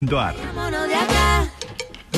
Duar.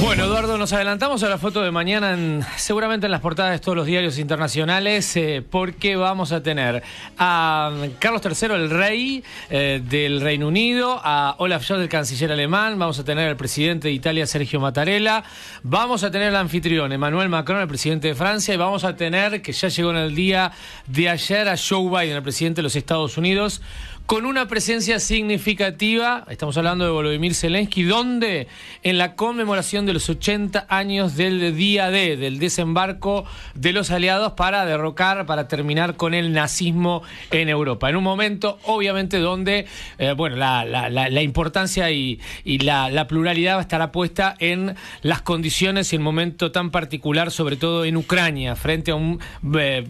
Bueno, Eduardo, nos adelantamos a la foto de mañana, en, seguramente en las portadas de todos los diarios internacionales, eh, porque vamos a tener a Carlos III, el rey eh, del Reino Unido, a Olaf Scholz, el canciller alemán, vamos a tener al presidente de Italia, Sergio Mattarella, vamos a tener al anfitrión, Emmanuel Macron, el presidente de Francia, y vamos a tener, que ya llegó en el día de ayer, a Joe Biden, el presidente de los Estados Unidos, con una presencia significativa, estamos hablando de Volodymyr Zelensky, donde en la conmemoración de los 80 años del día D, del desembarco de los aliados para derrocar, para terminar con el nazismo en Europa. En un momento, obviamente, donde eh, bueno, la, importancia y, la, pluralidad va a estar puesta en las condiciones y el momento tan particular, sobre todo en Ucrania, frente a un... Eh,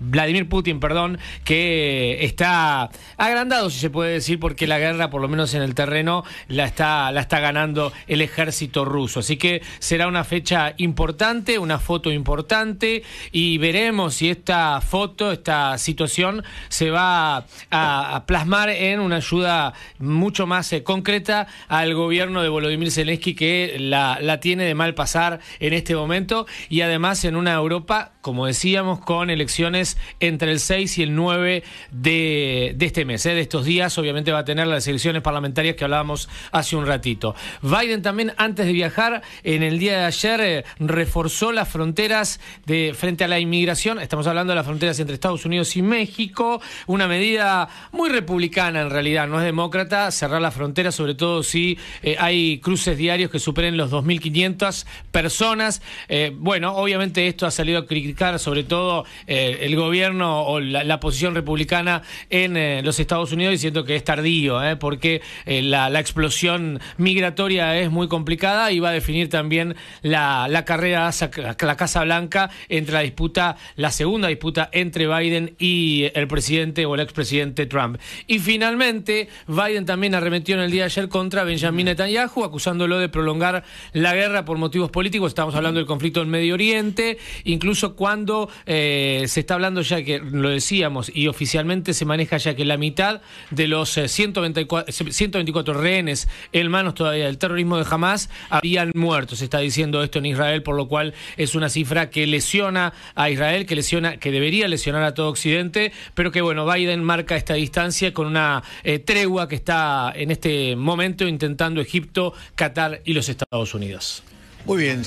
Vladimir Putin, perdón, que está agrandado, si se puede decir, porque la guerra, por lo menos en el terreno, la está, la está ganando el ejército ruso. Así que será una fecha importante, una foto importante y veremos si esta foto, esta situación se va a, plasmar en una ayuda mucho más eh, concreta al gobierno de Volodymyr Zelensky que la, la tiene de mal pasar en este momento y además en una Europa, como decíamos, con elecciones entre el 6 y el 9 de, de este mes, eh, de estos días, obviamente va a tener las elecciones parlamentarias que hablábamos hace un ratito. Biden también antes de viajar. En el día de ayer eh, reforzó las fronteras de frente a la inmigración. Estamos hablando de las fronteras entre Estados Unidos y México. Una medida muy republicana en realidad, no es demócrata cerrar las fronteras, sobre todo si eh, hay cruces diarios que superen los 2.500 personas. Eh, bueno, obviamente esto ha salido a criticar sobre todo el gobierno o la, posición republicana en los Estados Unidos diciendo que es tardío, porque la, la explosión migratoria es muy complicada y va a definir también la, carrera la Casa Blanca entre la disputa, la segunda disputa entre Biden y el presidente o el expresidente Trump. Y finalmente, Biden también arremetió en el día de ayer contra Benjamin mm. Netanyahu, acusándolo de prolongar la guerra por motivos políticos. Estamos mm. hablando del conflicto en Medio Oriente, incluso cuando eh, se está hablando ya que lo decíamos y oficialmente se maneja ya que la mitad de los 124, eh, 124 rehenes manos todavía del terrorismo de Hamas habían muertos, Se está diciendo esto en Israel, por lo cual es una cifra que lesiona a Israel, que lesiona, que debería lesionar a todo Occidente, pero que bueno, Biden marca esta distancia con una eh, tregua que está en este momento intentando Egipto, Qatar y los Estados Unidos. Muy bien.